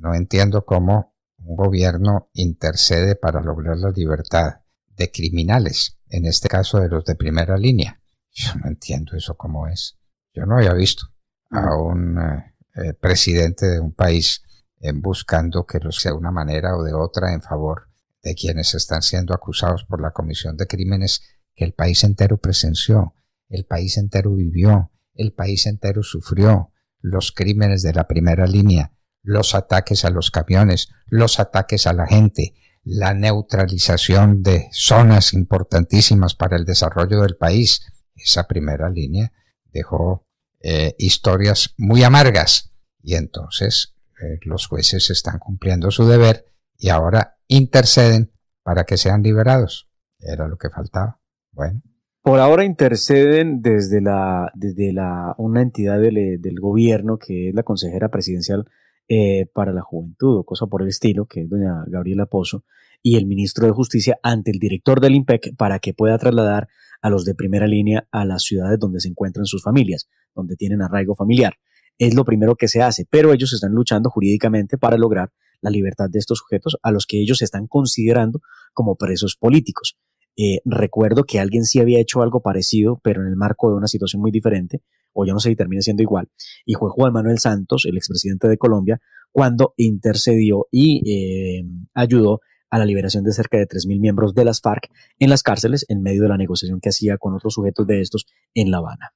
no entiendo cómo un gobierno intercede para lograr la libertad de criminales, en este caso de los de primera línea. Yo no entiendo eso cómo es. Yo no había visto a un eh, eh, presidente de un país en eh, buscando que lo sea de una manera o de otra en favor de quienes están siendo acusados por la comisión de crímenes que el país entero presenció, el país entero vivió, el país entero sufrió los crímenes de la primera línea los ataques a los camiones, los ataques a la gente, la neutralización de zonas importantísimas para el desarrollo del país. Esa primera línea dejó eh, historias muy amargas y entonces eh, los jueces están cumpliendo su deber y ahora interceden para que sean liberados. Era lo que faltaba. Bueno. Por ahora interceden desde la, desde la, una entidad del gobierno que es la consejera presidencial eh, para la juventud o cosa por el estilo, que es doña Gabriela Pozo, y el ministro de Justicia ante el director del IMPEC para que pueda trasladar a los de primera línea a las ciudades donde se encuentran sus familias, donde tienen arraigo familiar. Es lo primero que se hace, pero ellos están luchando jurídicamente para lograr la libertad de estos sujetos a los que ellos están considerando como presos políticos. Eh, recuerdo que alguien sí había hecho algo parecido, pero en el marco de una situación muy diferente, o ya no sé si termina siendo igual, y fue Juan Manuel Santos, el expresidente de Colombia, cuando intercedió y eh, ayudó a la liberación de cerca de 3.000 miembros de las FARC en las cárceles en medio de la negociación que hacía con otros sujetos de estos en La Habana.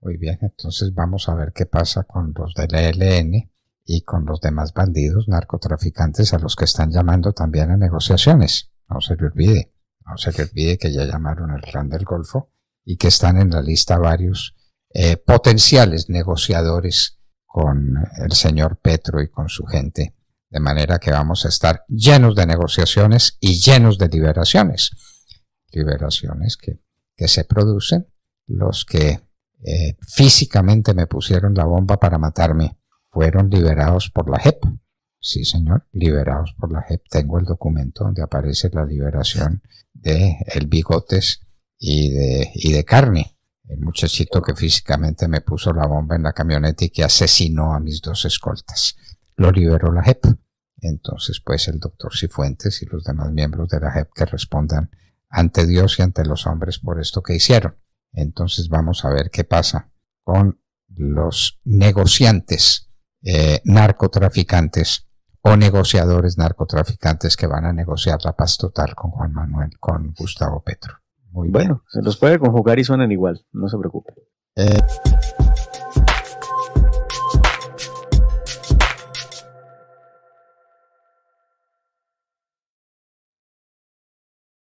muy bien, entonces vamos a ver qué pasa con los del ELN y con los demás bandidos narcotraficantes a los que están llamando también a negociaciones. No se le olvide no se olvide que ya llamaron al clan del Golfo y que están en la lista varios eh, potenciales negociadores con el señor Petro y con su gente. De manera que vamos a estar llenos de negociaciones y llenos de liberaciones. Liberaciones que, que se producen los que eh, físicamente me pusieron la bomba para matarme fueron liberados por la JEP. Sí, señor, liberados por la JEP. Tengo el documento donde aparece la liberación de el bigotes y de, y de carne. El muchachito que físicamente me puso la bomba en la camioneta y que asesinó a mis dos escoltas. Lo liberó la JEP. Entonces, pues el doctor Cifuentes y los demás miembros de la JEP que respondan ante Dios y ante los hombres por esto que hicieron. Entonces vamos a ver qué pasa con los negociantes eh, narcotraficantes o negociadores narcotraficantes que van a negociar la paz total con Juan Manuel, con Gustavo Petro. Muy bueno, se los puede conjugar y suenan igual, no se preocupe. Eh,